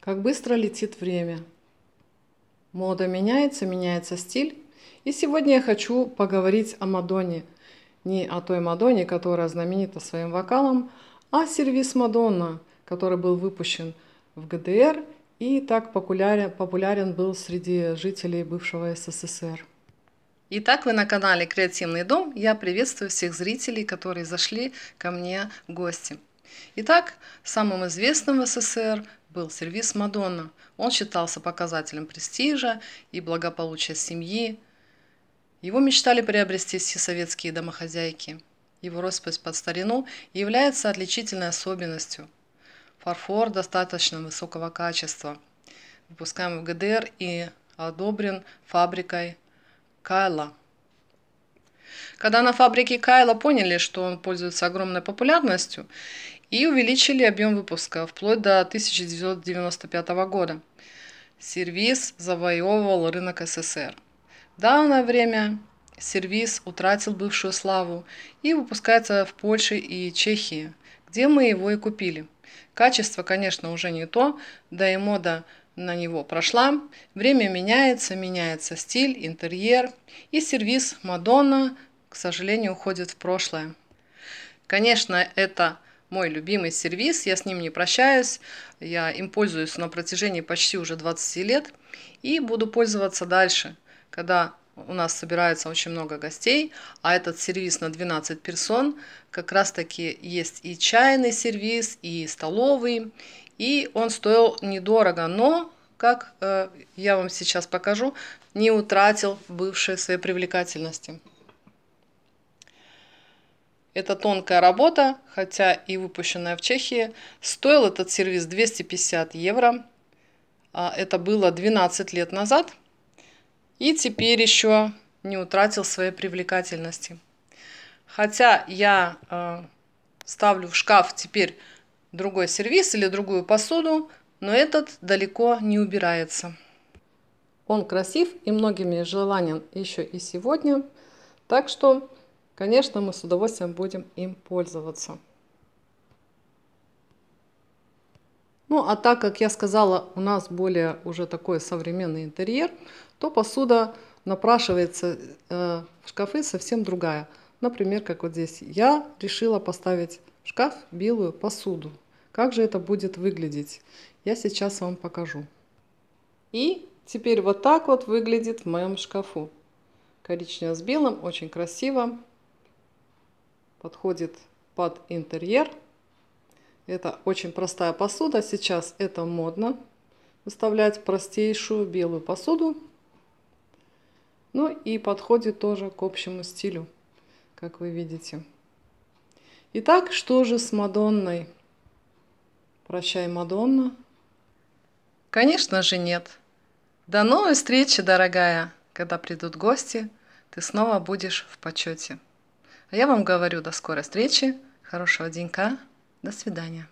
Как быстро летит время. Мода меняется, меняется стиль. И сегодня я хочу поговорить о Мадоне, Не о той Мадоне, которая знаменита своим вокалом, а сервис Мадонна, который был выпущен в ГДР и так популярен, популярен был среди жителей бывшего СССР. Итак, вы на канале «Креативный дом». Я приветствую всех зрителей, которые зашли ко мне в гости. Итак, самым известным в СССР был сервис «Мадонна». Он считался показателем престижа и благополучия семьи. Его мечтали приобрести все советские домохозяйки. Его роспись под старину является отличительной особенностью. Фарфор достаточно высокого качества. Выпускаем в ГДР и одобрен фабрикой Кайла. Когда на фабрике Кайла поняли, что он пользуется огромной популярностью и увеличили объем выпуска вплоть до 1995 года. Сервис завоевывал рынок СССР. В данное время сервис утратил бывшую славу и выпускается в Польше и Чехии, где мы его и купили. Качество, конечно, уже не то, да и мода на него прошла. Время меняется, меняется стиль, интерьер, и сервис Мадонна, к сожалению, уходит в прошлое. Конечно, это мой любимый сервис, я с ним не прощаюсь, я им пользуюсь на протяжении почти уже 20 лет и буду пользоваться дальше, когда у нас собирается очень много гостей, а этот сервис на 12 персон, как раз таки есть и чайный сервис, и столовый, и он стоил недорого, но, как э, я вам сейчас покажу, не утратил бывшей своей привлекательности. Эта тонкая работа, хотя и выпущенная в Чехии, стоил этот сервис 250 евро. А, это было 12 лет назад. И теперь еще не утратил своей привлекательности. Хотя я э, ставлю в шкаф теперь другой сервис или другую посуду, но этот далеко не убирается. Он красив и многими желанен еще и сегодня. Так что конечно, мы с удовольствием будем им пользоваться. Ну, а так как я сказала, у нас более уже такой современный интерьер, то посуда напрашивается э, в шкафы совсем другая. Например, как вот здесь я решила поставить в шкаф белую посуду. Как же это будет выглядеть? Я сейчас вам покажу. И теперь вот так вот выглядит в моем шкафу. Коричнево с белым, очень красиво подходит под интерьер. Это очень простая посуда. Сейчас это модно выставлять простейшую белую посуду. Ну и подходит тоже к общему стилю, как вы видите. Итак, что же с Мадонной? Прощай, Мадонна. Конечно же нет. До новой встречи, дорогая. Когда придут гости, ты снова будешь в почете. А я вам говорю до скорой встречи, хорошего денька, до свидания.